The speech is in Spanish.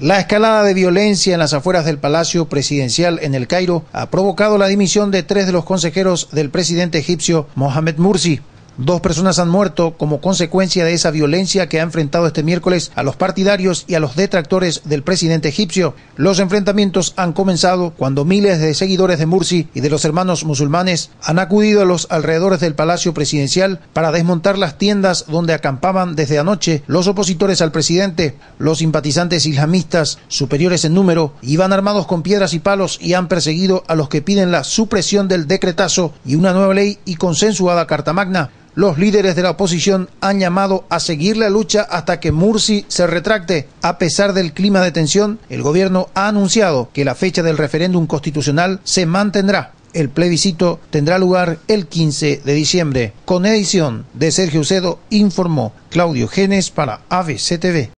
La escalada de violencia en las afueras del Palacio Presidencial en el Cairo ha provocado la dimisión de tres de los consejeros del presidente egipcio Mohamed Mursi. Dos personas han muerto como consecuencia de esa violencia que ha enfrentado este miércoles a los partidarios y a los detractores del presidente egipcio. Los enfrentamientos han comenzado cuando miles de seguidores de Mursi y de los hermanos musulmanes han acudido a los alrededores del Palacio Presidencial para desmontar las tiendas donde acampaban desde anoche los opositores al presidente. Los simpatizantes islamistas, superiores en número, iban armados con piedras y palos y han perseguido a los que piden la supresión del decretazo y una nueva ley y consensuada Carta Magna. Los líderes de la oposición han llamado a seguir la lucha hasta que Murci se retracte. A pesar del clima de tensión, el gobierno ha anunciado que la fecha del referéndum constitucional se mantendrá. El plebiscito tendrá lugar el 15 de diciembre. Con edición de Sergio Ucedo, informó Claudio Genes para ABCTV.